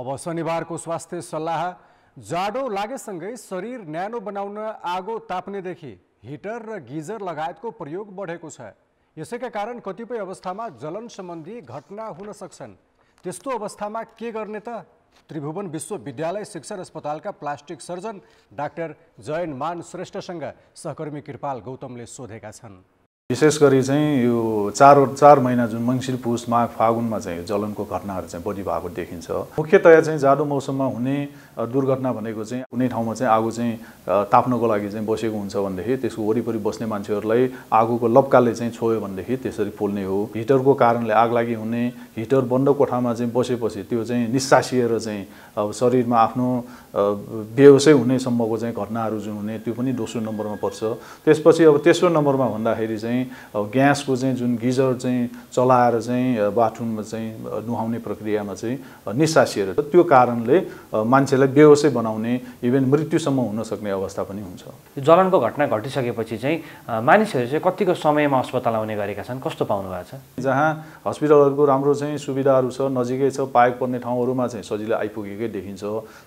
अब शनिबारको स्वास्थ्य सल्लाह जाडो लागेसँगै शरीर न्यानो बनाउन आगो ताप्नेदेखि हिटर र गिजर लगायतको प्रयोग बढेको छ यसैका कारण कतिपय अवस्थामा जलन सम्बन्धी घटना हुन सक्छन् त्यस्तो अवस्थामा के गर्ने त त्रिभुवन विश्वविद्यालय शिक्षण अस्पतालका प्लास्टिक सर्जन डाक्टर जयन मान श्रेष्ठसँग सहकर्मी कृपाल गौतमले सोधेका छन् विशेष गरी चाहिँ यो चार चार महिना जुन मङ्सिर पुस माघ फागुनमा चाहिँ जलनको घटनाहरू चाहिँ बढी भएको देखिन्छ मुख्यतया चाहिँ जाडो मौसममा हुने दुर्घटना भनेको चाहिँ कुनै ठाउँमा चाहिँ आगो चाहिँ ताप्नको लागि चाहिँ बसेको हुन्छ भनेदेखि त्यसको वरिपरि बस्ने मान्छेहरूलाई आगोको लप्काले चाहिँ छोयो भनेदेखि त्यसरी पोल्ने हो हिटरको कारणले आग लागि हुने हिटर बन्द कोठामा चाहिँ बसेपछि त्यो चाहिँ निस्सासिएर चाहिँ अब शरीरमा आफ्नो बेहोसै हुने सम्मको चाहिँ घटनाहरू जुन हुने त्यो पनि दोस्रो नम्बरमा पर्छ त्यसपछि अब तेस्रो नम्बरमा भन्दाखेरि चाहिँ ग्यासको चाहिँ जुन गिजर चाहिँ चलाएर चाहिँ बाथरुममा चाहिँ नुहाउने प्रक्रियामा चाहिँ निसासिएर त्यो कारणले मान्छेलाई बेहोसै बनाउने इभेन मृत्युसम्म हुनसक्ने अवस्था पनि हुन्छ जलनको घटना घटिसकेपछि चाहिँ मानिसहरू चाहिँ कतिको समयमा अस्पताल आउने गरेका छन् कस्तो पाउनु भएको छ जहाँ हस्पिटलहरूको राम्रो चाहिँ सुविधाहरू छ नजिकै छ पाएको पर्ने ठाउँहरूमा चाहिँ सजिलै आइपुगेकै देखिन्छ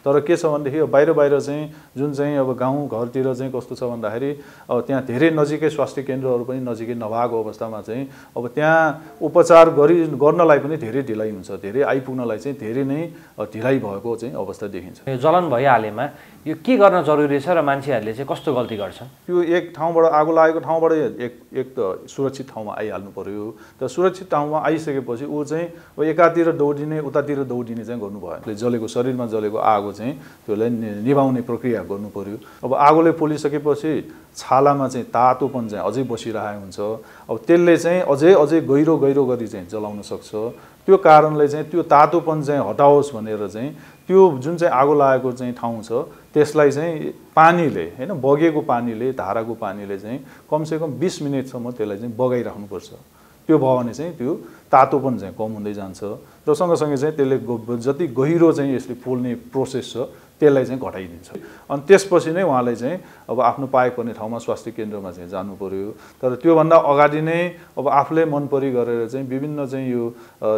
तर के छ भनेदेखि बाहिर बाहिर चाहिँ जुन चाहिँ अब गाउँ घरतिर चाहिँ कस्तो छ भन्दाखेरि अब त्यहाँ धेरै नजिकै स्वास्थ्य केन्द्रहरू पनि नजिक नजिकै नभएको अवस्थामा चाहिँ अब त्यहाँ उपचार गरि गर्नलाई पनि धेरै ढिलाइ हुन्छ धेरै आइपुग्नलाई चाहिँ धेरै नै ढिलाइ भएको चाहिँ अवस्था देखिन्छ यो जलन भइहालेमा यो के गर्न जरुरी छ र मान्छेहरूले चाहिँ कस्तो गल्ती गर्छ यो एक ठाउँबाट आगो लागेको ठाउँबाट एक एक त सुरक्षित ठाउँमा आइहाल्नु पऱ्यो त सुरक्षित ठाउँमा आइसकेपछि ऊ चाहिँ अब एकातिर दौडिने उतातिर दौडिने चाहिँ गर्नु जलेको शरीरमा जलेको आगो चाहिँ त्यसलाई निभाउने प्रक्रिया गर्नु पऱ्यो अब आगोले पोलिसकेपछि छालामा चाहिँ तातोपन चाहिँ अझै बसिरहेको हुन्छ अब त्यसले चाहिँ अझै अझै गहिरो गहिरो गरी चाहिँ जलाउन सक्छ त्यो कारणले चाहिँ त्यो तातोपन चाहिँ हटाओस् भनेर चाहिँ त्यो जुन चाहिँ आगो लागेको चाहिँ ठाउँ छ त्यसलाई चाहिँ पानीले होइन बगेको पानीले धाराको पानीले चाहिँ कमसेकम बिस मिनटसम्म त्यसलाई चाहिँ बगाइराख्नुपर्छ त्यो भयो भने चाहिँ त्यो तातोपन चाहिँ कम हुँदै जान्छ र सँगसँगै चाहिँ त्यसले जति गहिरो चाहिँ यसले पोल्ने प्रोसेस छ त्यसलाई चाहिँ घटाइदिन्छ अनि त्यसपछि नै उहाँले चाहिँ अब आफ्नो पाएको पर्ने ठाउँमा स्वास्थ्य केन्द्रमा चाहिँ जानु पऱ्यो तर त्योभन्दा अगाडि नै अब आफूले मनपरी गरेर चाहिँ विभिन्न चाहिँ यो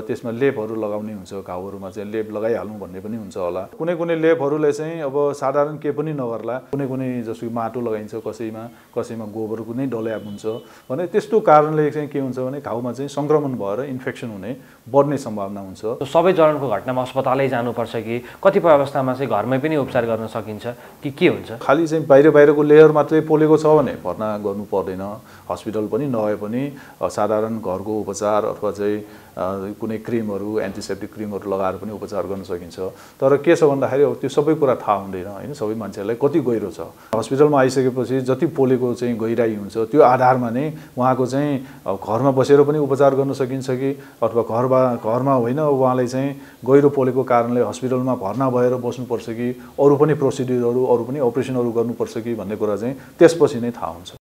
त्यसमा लेपहरू लगाउने हुन्छ घाउहरूमा चाहिँ लेप लगाइहालौँ भन्ने पनि हुन्छ होला कुनै कुनै लेपहरूले चाहिँ अब साधारण केही पनि नगर्ला कुनै कुनै जस्तो माटो लगाइन्छ कसैमा कसैमा गोबरको नै डल्याप हुन्छ भने त्यस्तो कारणले चाहिँ के हुन्छ भने घाउमा चाहिँ सङ्क्रमण भएर इन्फेक्सन हुने बढ्ने सम्भावना हुन्छ सबै चरणको घटनामा अस्पतालै जानुपर्छ कि कतिपय अवस्थामा चाहिँ घरमै पनि पनि उपचार गर्न सकिन्छ कि के हुन्छ खालि चाहिँ बाहिर बाहिरको लेयर मात्रै पोलेको छ भने भर्ना गर्नु पर्दैन हस्पिटल पनि नभए पनि साधारण घरको उपचार अथवा चाहिँ कुनै क्रिमहरू एन्टिसेप्टिक क्रिमहरू लगाएर पनि उपचार गर्न सकिन्छ तर के छ भन्दाखेरि अब त्यो सबै कुरा थाहा हुँदैन होइन सबै मान्छेहरूलाई कति गहिरो छ हस्पिटलमा आइसकेपछि जति पोलेको चाहिँ गहिराई हुन्छ त्यो आधारमा नै उहाँको चाहिँ घरमा बसेर पनि उपचार गर्न सकिन्छ कि अथवा घरमा घरमा होइन उहाँलाई चाहिँ गहिरो पोलेको कारणले हस्पिटलमा भर्ना भएर बस्नुपर्छ कि अरू पनि प्रोसिड्युरहरू अरू पनि अपरेसनहरू गर्नुपर्छ कि भन्ने कुरा चाहिँ त्यसपछि नै थाहा हुन्छ